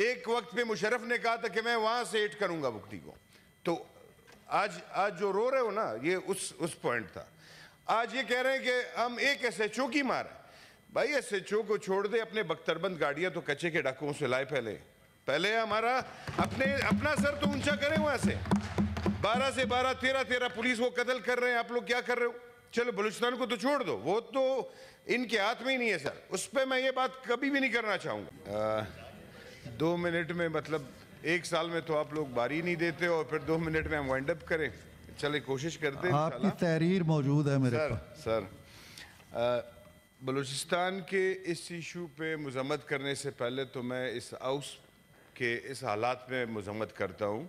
एक वक्त पे मुशरफ ने कहा था कि मैं वहां से एट करूंगा बुकटी को तो आज आज जो रो रहे हो ना ये उस उस पॉइंट था आज ये कह रहे हैं कि हम एक एस एच ओ की मार भाई एस एच ओ को छोड़ दे अपने बख्तरबंद गाड़ियां तो कच्चे के डाकुओं से लाए पहले पहले हमारा अपने अपना सर तो ऊंचा करें वहां से बारह से बारह तेरह तेरह पुलिस को कत्ल कर रहे हैं आप लोग क्या कर रहे हो चलो बलूचिस्तान को तो छोड़ दो वो तो इनके हाथ में ही नहीं है सर उस पर मैं ये बात कभी भी नहीं करना चाहूंगा दो मिनट में मतलब एक साल में तो आप लोग बारी नहीं देते और फिर दो मिनट में हम वाइंड अप करें चले कोशिश करते हैं आपकी तहरीर मौजूद है मेरे सर सर बलूचिस्तान के इस इशू पे मजम्मत करने से पहले तो मैं इस हाउस के इस हालात में मजम्मत करता हूँ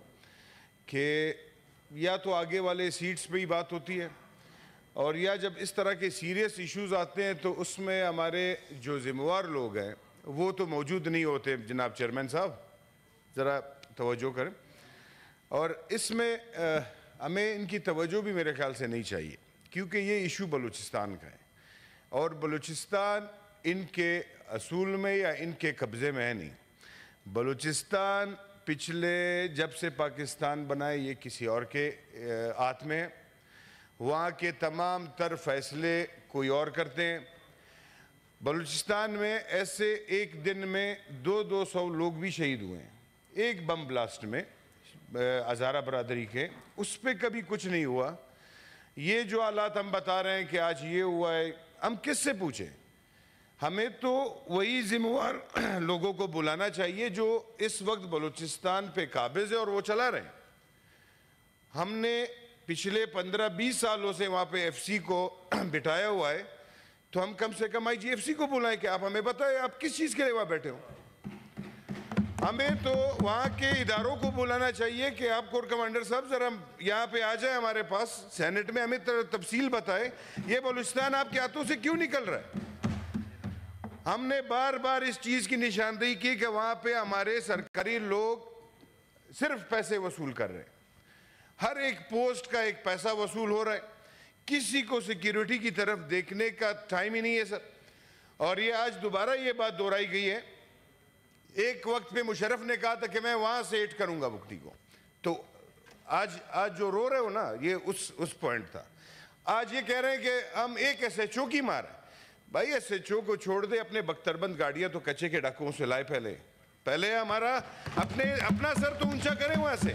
कि या तो आगे वाले सीट्स पे ही बात होती है और या जब इस तरह के सीरियस इश्यूज आते हैं तो उसमें हमारे जो जिम्मेवार लोग हैं वो तो मौजूद नहीं होते जनाब चेयरमैन साहब ज़रा तवज्जो करें और इसमें हमें इनकी तवज्जो भी मेरे ख्याल से नहीं चाहिए क्योंकि ये इशू बलूचिस्तान का है और बलूचिस्तान इनके असूल में या इनके कब्ज़े में है नहीं बलूचिस्तान पिछले जब से पाकिस्तान बनाए ये किसी और के हाथ में है वहाँ के तमाम तर फैसले कोई और करते हैं बलूचिस्तान में ऐसे एक दिन में दो दो सौ लोग भी शहीद हुए हैं एक बम ब्लास्ट में हज़ारा बरदरी के उस पर कभी कुछ नहीं हुआ ये जो हालात हम बता रहे हैं कि आज ये हुआ है हम किससे पूछें हमें तो वही जिम्मेवार लोगों को बुलाना चाहिए जो इस वक्त बलूचिस्तान पे काबिज है और वो चला रहे हैं हमने पिछले 15-20 सालों से वहाँ पे एफसी को बिठाया हुआ है तो हम कम से कम आईजीएफसी को बुलाएं कि आप हमें बताएं आप किस चीज़ के लिए वहां बैठे हो हमें तो वहां के इदारों को बुलाना चाहिए कि आप कोर कमांडर साहब ज़रा यहाँ पे आ जाए हमारे पास सेनेट में हमें तफसील बताए ये बलुचिस्तान आपके हाथों से क्यों निकल रहा है हमने बार बार इस चीज़ की निशानदेही की कि वहां पे हमारे सरकारी लोग सिर्फ पैसे वसूल कर रहे हैं हर एक पोस्ट का एक पैसा वसूल हो रहा है किसी को सिक्योरिटी की तरफ देखने का टाइम ही नहीं है सर और ये आज दोबारा ये बात दोहराई गई है एक वक्त पे मुशरफ ने कहा था कि मैं वहां से एट करूंगा बुकटी को तो आज आज जो रो रहे हो ना ये उस उस पॉइंट था आज ये कह रहे हैं कि हम एक एस एच ओ की मार भाई एस एच ओ को छोड़ दे अपने बख्तरबंद गाड़ियां तो कच्चे के डाकुओं से लाए पहले पहले हमारा अपने अपना सर तो ऊंचा करें वहां से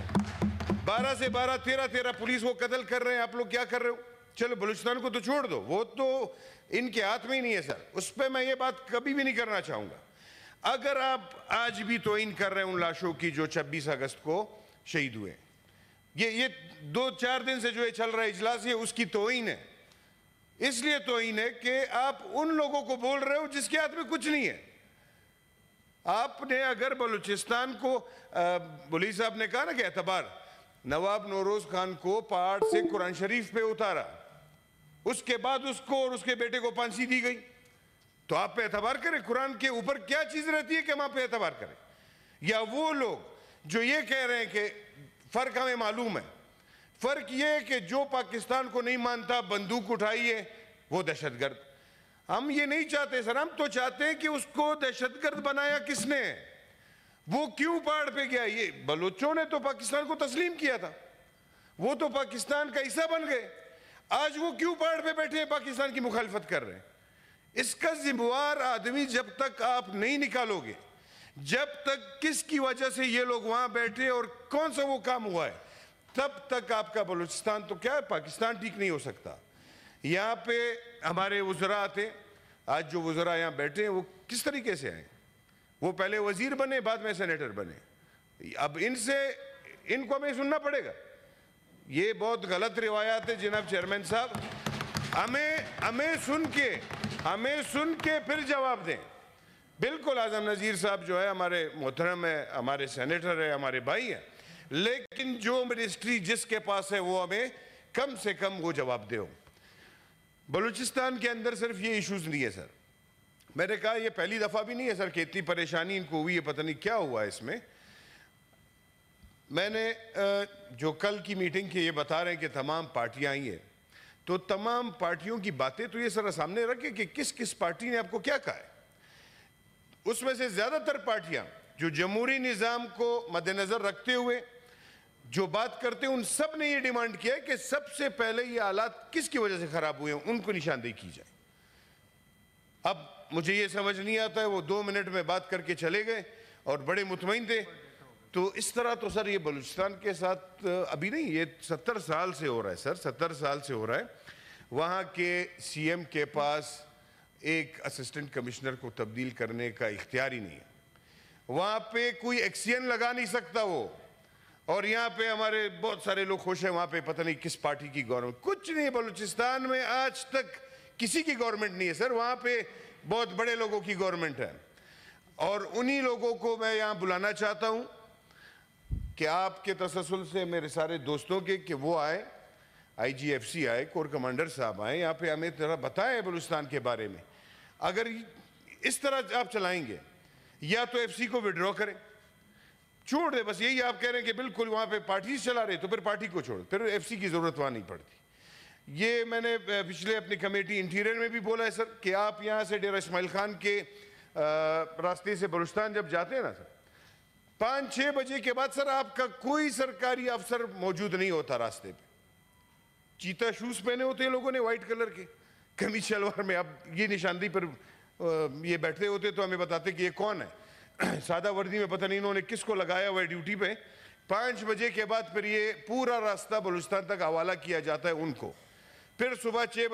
बारह से बारह तेरह तेरह पुलिस वो कत्ल कर रहे हैं आप लोग क्या कर रहे हो चलो बलूचिस्तान को तो छोड़ दो वो तो इनके हाथ में ही नहीं है सर उस पर मैं ये बात कभी भी नहीं करना चाहूंगा अगर आप आज भी इन कर रहे हैं उन लाशों की जो 26 अगस्त को शहीद हुए ये ये दो चार दिन से जो ये चल रहा है इजलास ये उसकी तोहिन है इसलिए तोहिन है कि आप उन लोगों को बोल रहे हो जिसके हाथ में कुछ नहीं है आपने अगर बलूचिस्तान को बोली साहब ने कहा ना कि एतबार नवाब नोरोज खान को पहाड़ से कुरान शरीफ पे उतारा उसके बाद उसको और उसके बेटे को फांसी दी गई तो आप पे एतबार करें कुरान के ऊपर क्या चीज़ रहती है कि हम आप एतबार करें या वो लोग जो ये कह रहे हैं कि फ़र्क हमें मालूम है फ़र्क ये है कि जो पाकिस्तान को नहीं मानता बंदूक उठाइए वो दहशतगर्द हम ये नहीं चाहते सर हम तो चाहते हैं कि उसको दहशतगर्द बनाया किसने वो क्यों पहाड़ पे गया ये बलोचों ने तो पाकिस्तान को तस्लीम किया था वो तो पाकिस्तान का हिस्सा बन गए आज वो क्यों पहाड़ पे बैठे हैं पाकिस्तान की मुखालफत कर रहे हैं इसका जिम्मेवार आदमी जब तक आप नहीं निकालोगे जब तक किसकी वजह से ये लोग वहां बैठे और कौन सा वो काम हुआ है तब तक आपका बलूचिस्तान तो क्या है पाकिस्तान ठीक नहीं हो सकता यहाँ पे हमारे वजरा आते आज जो वजरा यहाँ बैठे हैं वो किस तरीके से आए वो पहले वजीर बने बाद में सेनेटर बने अब इनसे इनको हमें सुनना पड़ेगा ये बहुत गलत रिवायात है जिनाब चेयरमैन साहब हमें हमें सुन के हमें सुन के फिर जवाब दें बिल्कुल आजम नज़ीर साहब जो है हमारे मोहतरम है हमारे सेनेटर है हमारे भाई हैं लेकिन जो मिनिस्ट्री जिसके पास है वो हमें कम से कम वो जवाब दे बलूचिस्तान के अंदर सिर्फ ये इश्यूज़ नहीं है सर मैंने कहा ये पहली दफ़ा भी नहीं है सर कि इतनी परेशानी इनको हुई है पता नहीं क्या हुआ इसमें मैंने जो कल की मीटिंग की ये बता रहे हैं कि तमाम पार्टियां आई हैं तो तमाम पार्टियों की बातें तो ये सरा सामने रखे कि किस किस पार्टी ने आपको क्या कहा है उसमें से ज़्यादातर पार्टियां जो जमहूरी निज़ाम को मद्देनज़र रखते हुए जो बात करते हैं उन सब ने ये डिमांड किया है कि सबसे पहले ये हालात किसकी वजह से ख़राब हुए हैं उनको निशानदेही की जाए अब मुझे ये समझ नहीं आता है वो दो मिनट में बात करके चले गए और बड़े मुतमिन थे तो इस तरह तो सर ये बलूचिस्तान के साथ अभी नहीं ये सत्तर साल से हो रहा है सर सत्तर साल से हो रहा है वहाँ के सीएम के पास एक असिस्टेंट कमिश्नर को तब्दील करने का इख्तियार ही नहीं है वहाँ पे कोई एक्सीन लगा नहीं सकता वो और यहाँ पे हमारे बहुत सारे लोग खुश हैं वहाँ पे पता नहीं किस पार्टी की गवर्नमेंट कुछ नहीं बलूचिस्तान में आज तक किसी की गवर्नमेंट नहीं है सर वहाँ पर बहुत बड़े लोगों की गवर्नमेंट है और उन्हीं लोगों को मैं यहाँ बुलाना चाहता हूँ कि आपके तसलसल से मेरे सारे दोस्तों के कि वो आए आईजीएफसी आए कोर कमांडर साहब आए यहाँ पे हमें तरह बताएं बलुस्तान के बारे में अगर इस तरह आप चलाएंगे या तो एफसी को विड्रॉ करें छोड़ दे बस यही आप कह रहे हैं कि बिल्कुल वहाँ पे पार्टी चला रहे तो फिर पार्टी को छोड़ फिर सी की ज़रूरत वहाँ नहीं पड़ती ये मैंने पिछले अपनी कमेटी इंटीरियर में भी बोला है सर कि आप यहाँ से डेरा इसमाइल खान के रास्ते से बलुस्तान जब जाते हैं ना सर पांच छह बजे के बाद सर आपका कोई सरकारी अफसर मौजूद नहीं होता रास्ते पे चीता शूज पहने होते हैं लोगों ने व्हाइट कलर के कमी शलवार में अब ये निशानदी पर ये बैठते होते तो हमें बताते कि ये कौन है सादा वर्दी में पता नहीं इन्होंने किसको लगाया हुआ ड्यूटी पे पांच बजे के बाद फिर ये पूरा रास्ता बलुस्तान तक हवाला किया जाता है उनको फिर सुबह छह